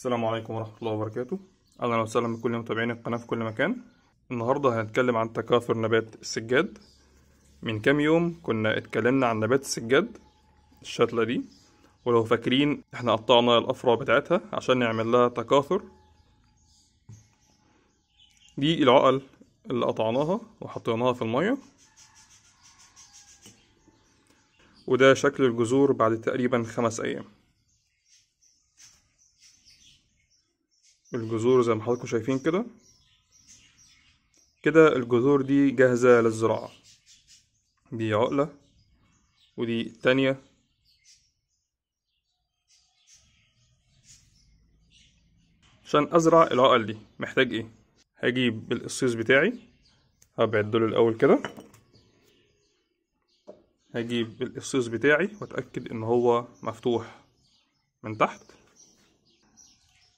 السلام عليكم ورحمة الله وبركاته أهلا وسهلا بكل متابعين القناة في كل مكان النهاردة هنتكلم عن تكاثر نبات السجاد من كام يوم كنا اتكلمنا عن نبات السجاد الشتلة دي ولو فاكرين احنا قطعنا الأفرع بتاعتها عشان نعمل لها تكاثر دي العقل اللي قطعناها وحطيناها في المية وده شكل الجذور بعد تقريبا خمس أيام الجذور زي ما حضراتكم شايفين كده كده الجذور دي جاهزة للزراعة دي عقلة ودي التانية عشان أزرع العقل دي محتاج ايه هجيب القصيص بتاعي هبعد دول الأول كده هجيب القصيص بتاعي واتأكد ان هو مفتوح من تحت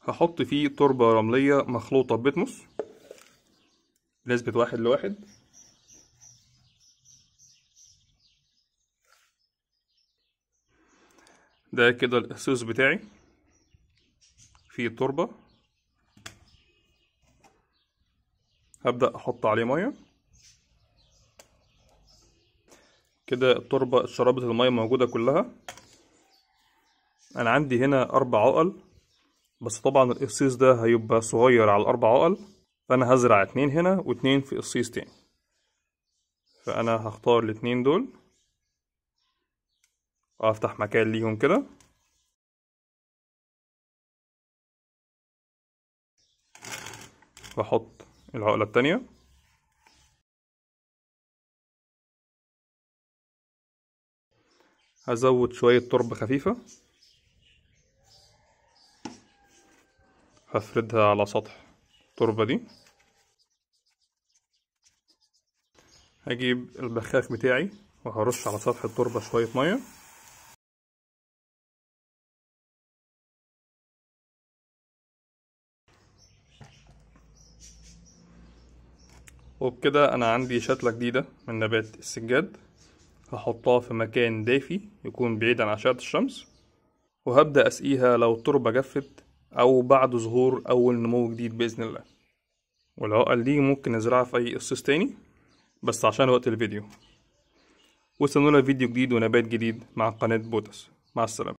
هحط فيه تربة رملية مخلوطة ببتموس بنسبة واحد لواحد ده كده الاساس بتاعي فيه التربة هبدأ احط عليه مية كده التربة اتشربت المية موجودة كلها انا عندي هنا اربع عقل بس طبعا القصيص ده هيبقى صغير على الأربع عقل فأنا هزرع اتنين هنا واتنين في قصيص تاني فأنا هختار الاتنين دول وأفتح مكان ليهم كده وأحط العقلة التانية هزود شوية تربة خفيفة هفردها على سطح التربة دي هجيب البخاخ بتاعي وهرش على سطح التربة شوية مية وبكده انا عندي شتلة جديدة من نبات السجاد هحطها في مكان دافي يكون بعيد عن أشعة الشمس وهبدأ أسقيها لو التربة جفت أو بعد ظهور أول نمو جديد بإذن الله والعقل دي ممكن نزرعها في أي قصص تاني بس عشان وقت الفيديو واستنونا فيديو جديد ونبات جديد مع قناة بوتس مع السلامة